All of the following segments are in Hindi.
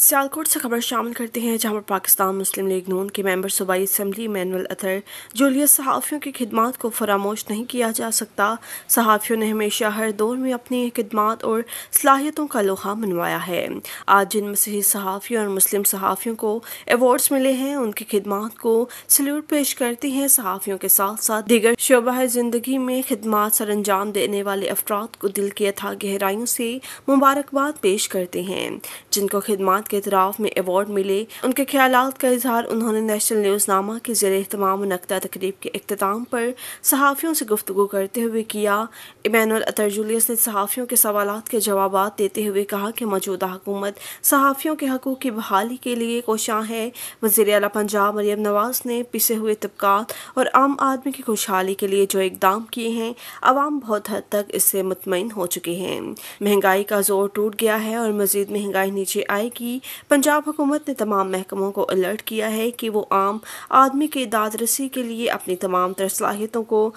सियालकोट से खबर शामिल करते हैं जहां पर पाकिस्तान मुस्लिम लीग नून के मेंबर सूबाई असम्बली मैनुअल अतर जूलियस सहाफ़ियों की खिदमत को फरामोश नहीं किया जा सकता सहाफ़ियों ने हमेशा हर दौर में अपनी खिदमत और सलाहियतों का लोहा मनवाया है आज जिन मसीही सहाफ़ियों और मुस्लिम सहाफ़ियों को अवार्ड्स मिले हैं उनकी खिदमत को सल्यूट पेश करते हैं सहाफ़ियों के साथ साथ दीगर शोबा ज़िंदगी में खिदमत सर अंजाम देने वाले अफराद को दिल की अथा गहराइयों से मुबारकबाद पेश करते हैं जिनको खिदमत के अतराफ़ में अवार्ड मिले उनके ख्याल का इजहार उन्होंने नेशनल न्यूज़नामा के जर अहतमाम नकदा तकरीब के अख्ताम पर सहाफ़ियों से गुफ्तु करते हुए किया इमानुअल अतरजुलियस ने सहाफ़ियों के सवाल के जवाब देते हुए कहा कि मौजूदा हुकूमत सहाफ़ियों के हकूक़ की बहाली के लिए कोशां है वजीर अला पंजाब मरियम नवाज ने पिसे हुए तबकात और आम आदमी की खुशहाली के लिए जो इकदाम किए हैं आवाम बहुत हद तक इससे मुतमिन हो चुके हैं महंगाई का जोर टूट गया है और मजीद महंगाई नीचे आएगी की पंजाब हुकूमत ने तमाम महकमों को अलर्ट किया है कि वो आम आदमी के दादरसी के लिए अपनी तमाम तर सलाहियतों को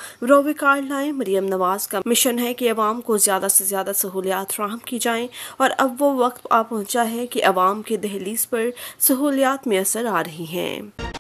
कार्ड लाए मरीम नवाज का मिशन है कि अवाम को ज़्यादा से ज़्यादा सहूलियात फ्राहम की जाएँ और अब वो वक्त आ पहुँचा है कि अवाम के दहलीज पर सहूलियात मैसर आ रही हैं